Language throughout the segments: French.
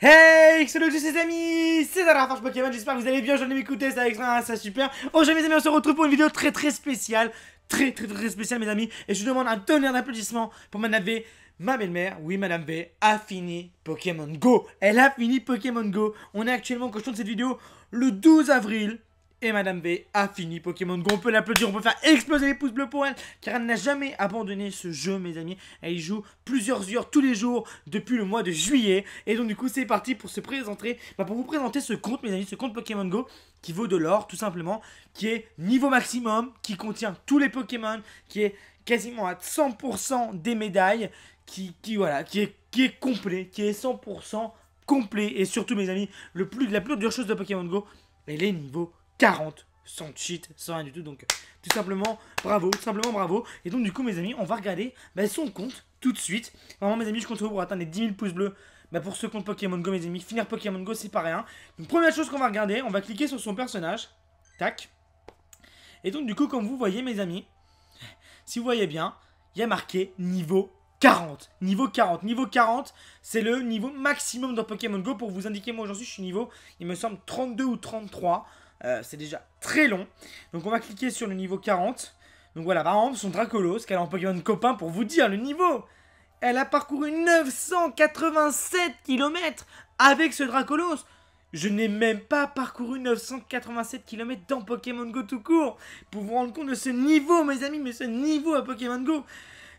Hey, salut tous les amis, c'est Farge Pokémon, j'espère que vous allez bien, j'en ai de ça c'est extra, c'est super Aujourd'hui mes amis, on se retrouve pour une vidéo très très spéciale, très très très spéciale mes amis Et je vous demande un tonnerre d'applaudissements pour Madame V, ma belle-mère, oui Madame V, a fini Pokémon Go Elle a fini Pokémon Go, on est actuellement, quand je de cette vidéo, le 12 avril et Madame B a fini Pokémon Go. On peut l'applaudir, on peut faire exploser les pouces bleus pour elle, car elle n'a jamais abandonné ce jeu, mes amis. Elle joue plusieurs heures tous les jours depuis le mois de juillet. Et donc, du coup, c'est parti pour se présenter, bah, pour vous présenter ce compte, mes amis, ce compte Pokémon Go qui vaut de l'or, tout simplement, qui est niveau maximum, qui contient tous les Pokémon, qui est quasiment à 100% des médailles, qui, voilà, qui est, complet, qui est 100% complet. Et surtout, mes amis, la plus dure chose de Pokémon Go, elle est niveau 40 sans cheat, sans rien du tout. Donc, tout simplement, bravo, tout simplement, bravo. Et donc, du coup, mes amis, on va regarder bah, son compte tout de suite. Vraiment, mes amis, je compte vous pour atteindre les 10 000 pouces bleus Mais bah, pour ce compte Pokémon Go, mes amis. Finir Pokémon Go, c'est pas rien. Donc, première chose qu'on va regarder, on va cliquer sur son personnage. Tac. Et donc, du coup, comme vous voyez, mes amis, si vous voyez bien, il y a marqué niveau 40. Niveau 40. Niveau 40, c'est le niveau maximum dans Pokémon Go. Pour vous indiquer, moi aujourd'hui, je suis niveau, il me semble, 32 ou 33. Euh, c'est déjà très long. Donc on va cliquer sur le niveau 40. Donc voilà, par exemple, son Dracolos, qu'elle a en Pokémon copain pour vous dire le niveau. Elle a parcouru 987 km avec ce Dracolos. Je n'ai même pas parcouru 987 km dans Pokémon Go tout court. Pour vous rendre compte de ce niveau, mes amis, mais ce niveau à Pokémon Go.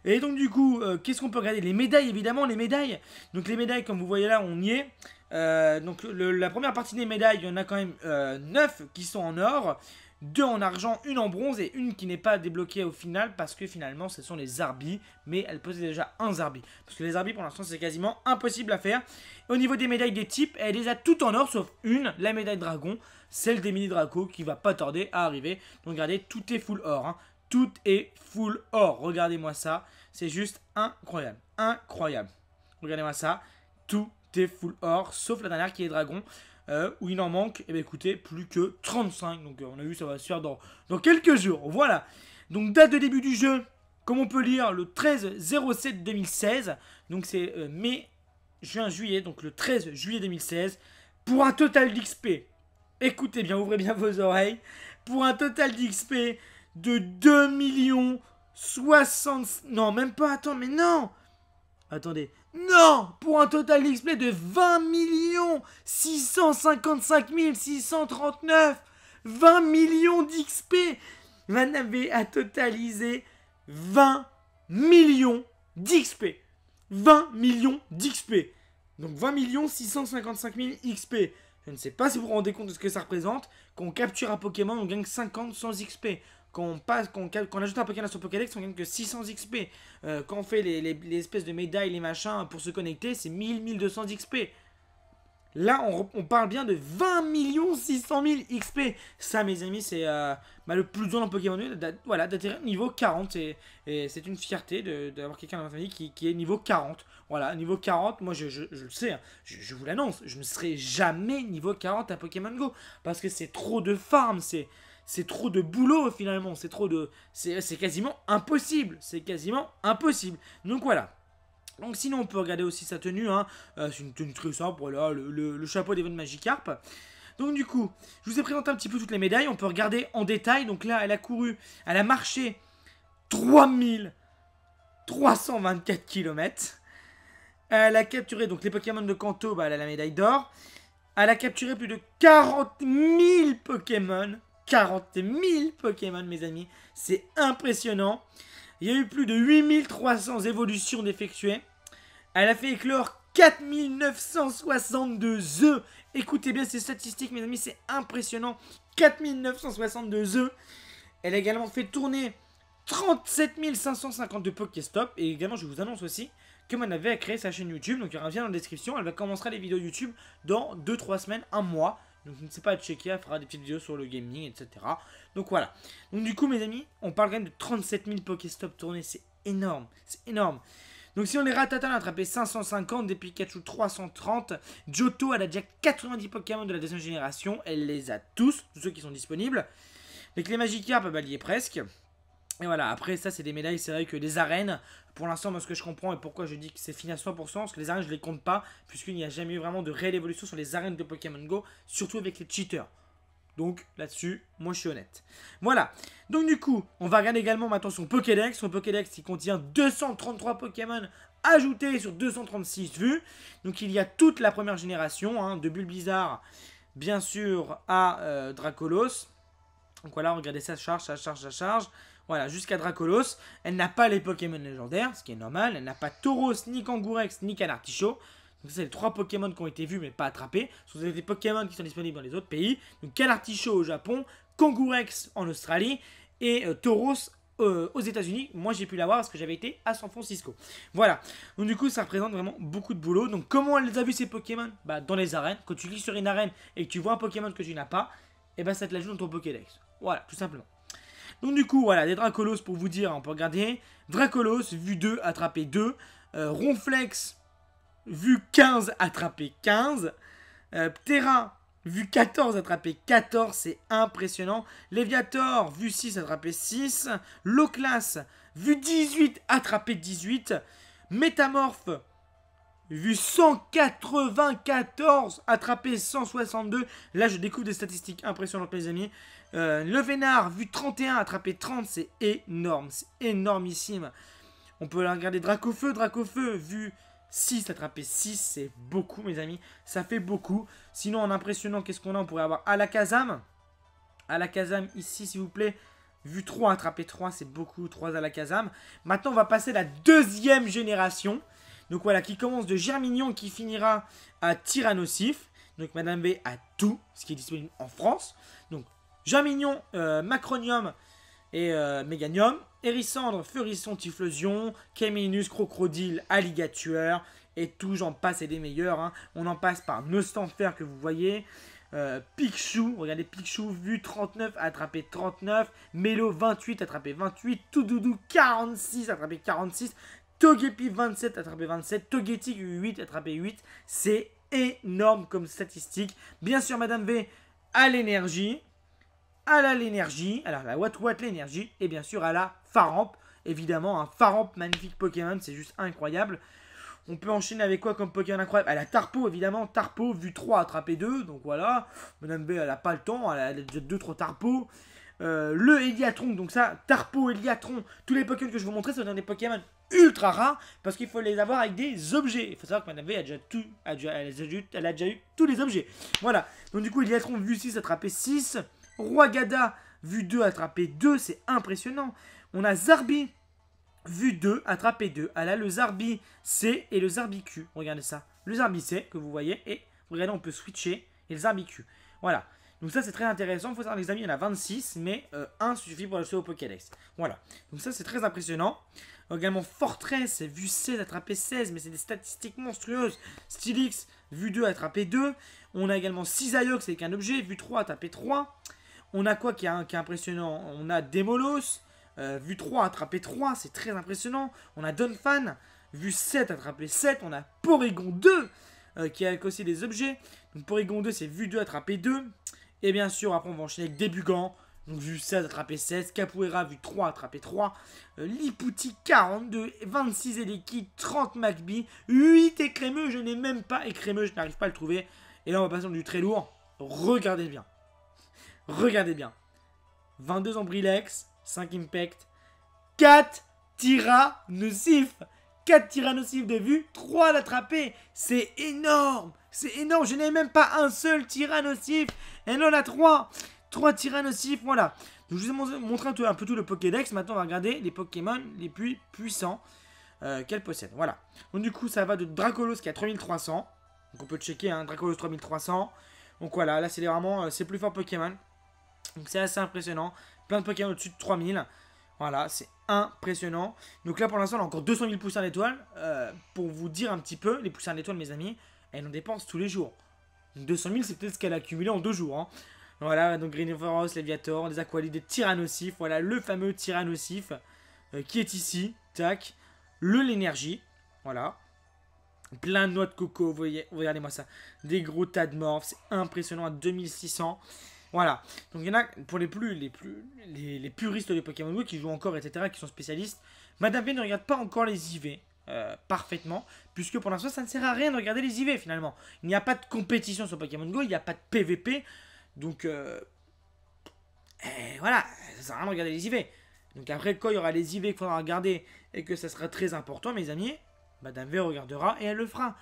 Et donc du coup, euh, qu'est-ce qu'on peut regarder Les médailles, évidemment, les médailles. Donc les médailles, comme vous voyez là, on y est. Euh, donc la première partie des médailles, il y en a quand même 9 euh, qui sont en or, 2 en argent, une en bronze et une qui n'est pas débloquée au final parce que finalement ce sont les arbis, mais elle posait déjà un Zarbi. Parce que les arbitres pour l'instant c'est quasiment impossible à faire. Au niveau des médailles des types, elle les a toutes en or sauf une, la médaille dragon, celle des mini draco qui va pas tarder à arriver. Donc regardez, tout est full or, hein. tout est full or, regardez-moi ça, c'est juste incroyable, incroyable. Regardez-moi ça, tout des full or, sauf la dernière qui est dragon, euh, où il en manque, et eh ben, écoutez, plus que 35, donc euh, on a vu, ça va se faire dans, dans quelques jours, voilà. Donc date de début du jeu, comme on peut lire, le 13-07-2016, donc c'est euh, mai, juin, juillet, donc le 13 juillet 2016, pour un total d'XP, écoutez bien, ouvrez bien vos oreilles, pour un total d'XP de 2 millions Non, même pas, attends, mais non Attendez, non Pour un total d'XP de 20 655 639 20 millions d'XP Vanavé a totalisé 20 millions d'XP 20 millions d'XP Donc 20 655 000 XP Je ne sais pas si vous vous rendez compte de ce que ça représente. qu'on capture un Pokémon, on gagne 50 sans XP qu'on passe, ajoute un Pokémon à son Pokédex, on gagne que 600 XP. Euh, quand on fait les, espèces de médailles, les machins pour se connecter, c'est 1000, 1200 XP. Là, on, parle bien de 20 600 000 XP. Ça, mes amis, c'est euh, bah, le plus dur dans Pokémon. Voilà, d'atterrir niveau 40. Et, c'est une fierté d'avoir quelqu'un dans ma famille qui, est niveau 40. Voilà, niveau 40, moi, je, le sais. Hein. je, je, vous l'annonce. Je ne serai jamais niveau 40 à Pokémon Go. Parce que c'est trop de farm. C'est c'est trop de boulot finalement, c'est trop de... C'est quasiment impossible, c'est quasiment impossible. Donc voilà. Donc sinon on peut regarder aussi sa tenue, hein. Euh, c'est une tenue très simple, voilà, le, le, le chapeau Magic Magikarp. Donc du coup, je vous ai présenté un petit peu toutes les médailles, on peut regarder en détail. Donc là, elle a couru, elle a marché 3324 km. Elle a capturé, donc les Pokémon de Kanto, bah, elle a la médaille d'or. Elle a capturé plus de 40 000 Pokémon. 40 000 Pokémon, mes amis. C'est impressionnant. Il y a eu plus de 8300 évolutions effectuées. Elle a fait éclore 4962 œufs. Écoutez bien ces statistiques, mes amis, c'est impressionnant. 4962 œufs. Elle a également fait tourner 37 552 Pokéstop. Et également, je vous annonce aussi que Manavé a créé sa chaîne YouTube. Donc, il y aura dans la description. Elle va commencera les vidéos YouTube dans 2-3 semaines, un mois. Donc sais pas à checker, elle fera des petites vidéos sur le gaming, etc. Donc voilà. Donc du coup, mes amis, on parle quand même de 37 000 Pokéstop tournés, c'est énorme, c'est énorme. Donc si on les ratata, on a attrapé 550, des Pikachu 330, Johto, elle a déjà 90 Pokémon de la deuxième génération, elle les a tous, ceux qui sont disponibles. Avec Les clés Magikarp, elle y est presque. Et voilà, après ça c'est des médailles, c'est vrai que les arènes, pour l'instant moi ce que je comprends et pourquoi je dis que c'est fini à 100%, parce que les arènes je les compte pas, puisqu'il n'y a jamais eu vraiment de réelle évolution sur les arènes de Pokémon Go, surtout avec les cheaters. Donc là-dessus, moi je suis honnête. Voilà. Donc du coup, on va regarder également maintenant son Pokédex. Son Pokédex qui contient 233 Pokémon ajoutés sur 236 vues. Donc il y a toute la première génération, hein, de Bulbizarre bien sûr à euh, Dracolos. Donc voilà, regardez ça charge, ça charge, ça charge. Voilà, jusqu'à Dracolos. Elle n'a pas les Pokémon légendaires, ce qui est normal. Elle n'a pas Tauros, ni Kangourex, ni Canartichot. Donc c'est les trois Pokémon qui ont été vus mais pas attrapés. Ce sont des Pokémon qui sont disponibles dans les autres pays. Donc Canartichot au Japon, Kangourex en Australie et euh, Tauros euh, aux États-Unis. Moi, j'ai pu l'avoir parce que j'avais été à San Francisco. Voilà. Donc, du coup, ça représente vraiment beaucoup de boulot. Donc, comment elle les a vu ces Pokémon Bah, dans les arènes. Quand tu lis sur une arène et que tu vois un Pokémon que tu n'as pas, et eh bah, ben, ça te l'ajoute dans ton Pokédex. Voilà, tout simplement. Donc du coup, voilà, des Dracolos pour vous dire, on hein, peut regarder. Dracolos, vu 2, attrapé 2. Euh, Ronflex, vu 15, attrapé 15. Euh, Ptera, vu 14, attrapé 14, c'est impressionnant. Léviator, vu 6, attrapé 6. Loclas, vu 18, attrapé 18. Métamorphe, vu 194, attrapé 162. Là, je découvre des statistiques impressionnantes, les amis. Euh, le Vénard, vu 31, attrapé 30, c'est énorme, c'est énormissime. On peut regarder Dracofeu, Dracofeu, vu 6, attrapé 6, c'est beaucoup, mes amis. Ça fait beaucoup. Sinon, en impressionnant, qu'est-ce qu'on a On pourrait avoir Alakazam. Alakazam, ici, s'il vous plaît. Vu 3, attrapé 3, c'est beaucoup, 3 Alakazam. Maintenant, on va passer à la deuxième génération. Donc voilà, qui commence de Germignon qui finira à Tyrannosif. Donc Madame B a tout ce qui est disponible en France. Donc Germignon, euh, Macronium et euh, Méganium. Hérissandre, Furisson, Typhlosion, Caminus, Crocodile, Alligature. Et tout, j'en passe et des meilleurs. Hein. On en passe par Nostanfer que vous voyez. Euh, regardez Picchu vu 39, attrapé 39, Melo 28, attrapé 28, Toudoudou 46, attrapé 46, Togepi 27 attrapé 27, Togetic 8 attrapé 8, c'est énorme comme statistique. Bien sûr, Madame B, à l'énergie, à la l'énergie, alors la Watt Watt l'énergie, et bien sûr à la Faramp, évidemment, un Faramp magnifique Pokémon, c'est juste incroyable. On peut enchaîner avec quoi comme Pokémon incroyable À la Tarpo, évidemment. Tarpo, vu 3, attrapé 2. Donc voilà. Madame B, elle n'a pas le temps. Elle a déjà 2-3 Tarpo. Euh, le Eliatron, donc ça, Tarpo, Eliatron, Tous les Pokémon que je vous montrais, ce sont des Pokémon ultra rare parce qu'il faut les avoir avec des objets. Il faut savoir que Madame V a déjà tout, elle, a eu, elle, a déjà eu, tous les objets. Voilà. Donc du coup, il y Eliatron, vu 6 attrapé 6. Roi Gada vu 2 attrapé 2, c'est impressionnant. On a Zarbi vu 2 attrapé 2. Elle a le Zarbi C et le Zarbi Q. Regardez ça. Le Zarbi C que vous voyez et regardez, on peut switcher et le Zarbi Q. Voilà. Donc ça c'est très intéressant, il faut savoir les amis, il y en a 26, mais 1 euh, suffit pour saut au Pokédex. Voilà, donc ça c'est très impressionnant. Également Fortress, vu 16, attrapé 16, mais c'est des statistiques monstrueuses. Stylix, vu 2, attrapé 2. On a également Cisaiox avec un objet, vu 3, attrapé 3. On a quoi qui est, qui est impressionnant On a Demolos, euh, vu 3, attrapé 3, c'est très impressionnant. On a Donphan, vu 7, attrapé 7. On a Porygon 2, euh, qui a aussi des objets. Donc Porygon 2, c'est vu 2, attrapé 2. Et bien sûr, après, on va enchaîner avec Débugant. Donc, vu 16, attrapé 16. Capoeira, vu 3, attrapé 3. Euh, Lipouti, 42. 26 Eleki, 30 Macbi. 8 écrémeux, je n'ai même pas écrémeux, je n'arrive pas à le trouver. Et là, on va passer dans du très lourd. Regardez bien. Regardez bien. 22 Ambrilex, 5 Impact, 4 Tira Nusif. 4 tyrannosifs de vue, 3 d'attraper, C'est énorme. C'est énorme. Je n'ai même pas un seul tyrannosif. Elle en a 3. 3 tyrannosifs, voilà. Donc, je vous ai montré un peu, tout le Pokédex. Maintenant, on va regarder les Pokémon les plus puissants euh, qu'elle possède. Voilà. Donc, du coup, ça va de Dracolos qui a 3300. Donc, on peut checker, hein, Dracolos 3300. Donc, voilà, là, c'est vraiment euh, c'est plus fort Pokémon. Donc, c'est assez impressionnant. Plein de Pokémon au-dessus de 3000. Voilà, c'est impressionnant. Donc là, pour l'instant, on a encore 200 000 poussins d'étoiles. Euh, pour vous dire un petit peu, les poussins d'étoiles, mes amis, elles en dépensent tous les jours. 200 000, c'est peut-être ce qu'elle a accumulé en deux jours. Hein. Voilà, donc Forest, Léviator, des Aqualides, des Tyrannosif. Voilà, le fameux Tyrannosif euh, qui est ici. Tac. Le l'énergie. Voilà. Plein de noix de coco, vous voyez, regardez-moi ça. Des gros tas de morphes, c'est impressionnant à 2600. Voilà. Donc il y en a pour les plus les plus les, puristes de Pokémon Go qui jouent encore, etc., qui sont spécialistes. Madame B ne regarde pas encore les IV. Euh, parfaitement, puisque pour l'instant ça ne sert à rien de regarder les IV finalement. Il n'y a pas de compétition sur Pokémon Go, il n'y a pas de PVP, donc et euh, eh, voilà, ça sert à rien de regarder les IV. Donc après quand il y aura les IV qu'il faudra regarder et que ça sera très important mes amis, Madame V regardera et elle le fera.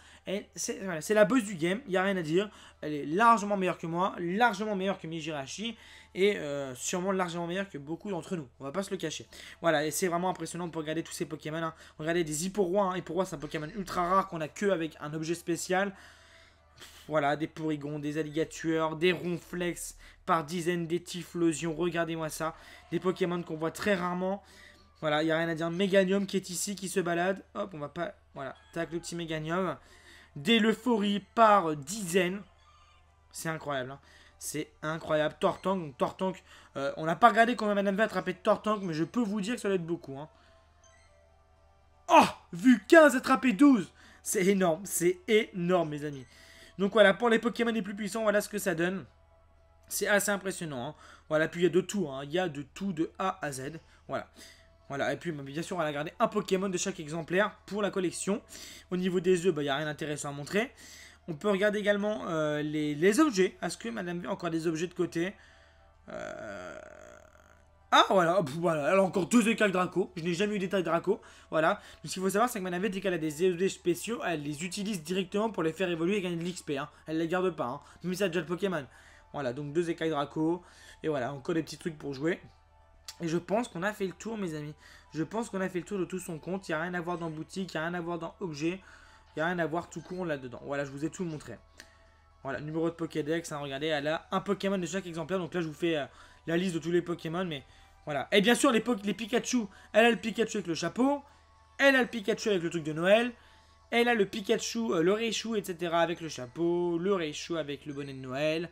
C'est la boss du game, il n'y a rien à dire. Elle est largement meilleure que moi, largement meilleure que Mijirashi et euh, sûrement largement meilleure que beaucoup d'entre nous. On va pas se le cacher. Voilà, et c'est vraiment impressionnant pour regarder tous ces Pokémon. Hein. Regardez des Iporois. Hein. Iporois, c'est un Pokémon ultra rare qu'on a que avec un objet spécial. Voilà, des Porygons, des alligatures, des Ronflex par dizaines, des Tiflosions. Regardez-moi ça. Des Pokémon qu'on voit très rarement. Voilà, il n'y a rien à dire. Méganium qui est ici, qui se balade. Hop, on va pas... Voilà, tac, le petit Méganium. Dès l'euphorie par dizaines. C'est incroyable. Hein. C'est incroyable. Tortank, Tortank. Euh, on n'a pas regardé combien Madame va attraper Tortank, mais je peux vous dire que ça va être beaucoup. Hein. Oh Vu 15, attraper 12 C'est énorme, c'est énorme, mes amis. Donc voilà, pour les Pokémon les plus puissants, voilà ce que ça donne. C'est assez impressionnant. Hein. Voilà, puis il y a de tout. Hein. Il y a de tout de A à Z. Voilà. Voilà, et puis bah, bien sûr, on va garder un Pokémon de chaque exemplaire pour la collection. Au niveau des œufs, il bah, n'y a rien d'intéressant à montrer. On peut regarder également euh, les, objets. Est-ce que madame a encore des objets de côté euh, Ah voilà, voilà voilà, a encore deux écailles Draco. Je n'ai jamais eu de Draco. Voilà. ce qu'il faut savoir, c'est que Madame dès qu'elle a des EOD spéciaux, elle les utilise directement pour les faire évoluer et gagner de l'XP. Hein. Elle ne les garde pas. Hein. Même a déjà le Pokémon. Voilà, donc deux écailles Draco. Et voilà, encore des petits trucs pour jouer. Et je pense qu'on a fait le tour, mes amis. Je pense qu'on a fait le tour de tout son compte. Il n'y a rien à voir dans boutique, il n'y a rien à voir dans objet. Il n'y a rien à voir tout court là-dedans. Voilà, je vous ai tout montré. Voilà, numéro de Pokédex. Hein, regardez, elle a un Pokémon de chaque exemplaire. Donc là, je vous fais euh, la liste de tous les Pokémon. Mais voilà. Et bien sûr, les, Pikachu. Elle a le Pikachu avec le chapeau. Elle a le Pikachu avec le truc de Noël. Elle a le Pikachu, euh, le Reichu, etc. avec le chapeau. Le Reichu avec le bonnet de Noël.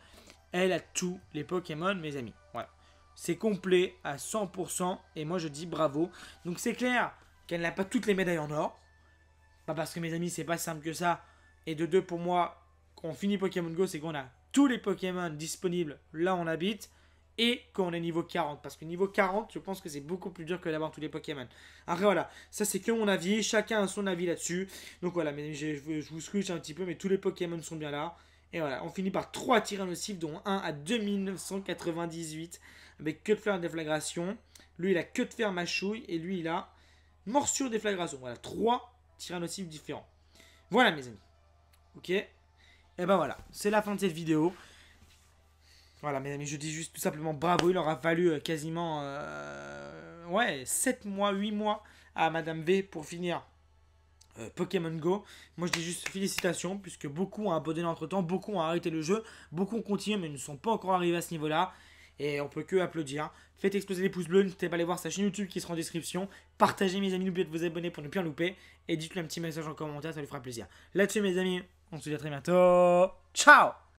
Elle a tous les Pokémon, mes amis. Voilà. C'est complet à 100% et moi je dis bravo. Donc c'est clair qu'elle n'a pas toutes les médailles en or. parce que mes amis c'est pas simple que ça. Et de deux pour moi, qu'on on finit Pokémon Go, c'est qu'on a tous les Pokémon disponibles là où on habite. Et qu'on est niveau 40. Parce que niveau 40, je pense que c'est beaucoup plus dur que d'avoir tous les Pokémon. Après voilà, ça c'est que mon avis. Chacun a son avis là-dessus. Donc voilà, mes amis, je, vous scruche un petit peu, mais tous les Pokémon sont bien là. Et voilà, on finit par 3 tirs nocifs, dont 1 à 2998 avec que de fer en déflagration. Lui, il a que de fer machouille Et lui, il a morsure déflagration. Voilà, trois nocifs différents. Voilà, mes amis. Ok Et eh ben voilà, c'est la fin de cette vidéo. Voilà, mes amis, je dis juste tout simplement bravo. Il aura fallu euh, quasiment euh, ouais, 7 mois, 8 mois à Madame V pour finir euh, Pokémon Go. Moi, je dis juste félicitations, puisque beaucoup ont abandonné entre-temps, beaucoup ont arrêté le jeu, beaucoup ont continué, mais ne sont pas encore arrivés à ce niveau-là. Et on peut que applaudir. Faites exploser les pouces bleus, n'hésitez pas à aller voir sa chaîne YouTube qui sera en description. Partagez mes amis, n'oubliez pas de vous abonner pour ne plus en louper. Et dites-lui un petit message en commentaire, ça lui fera plaisir. Là-dessus mes amis, on se dit à très bientôt. Ciao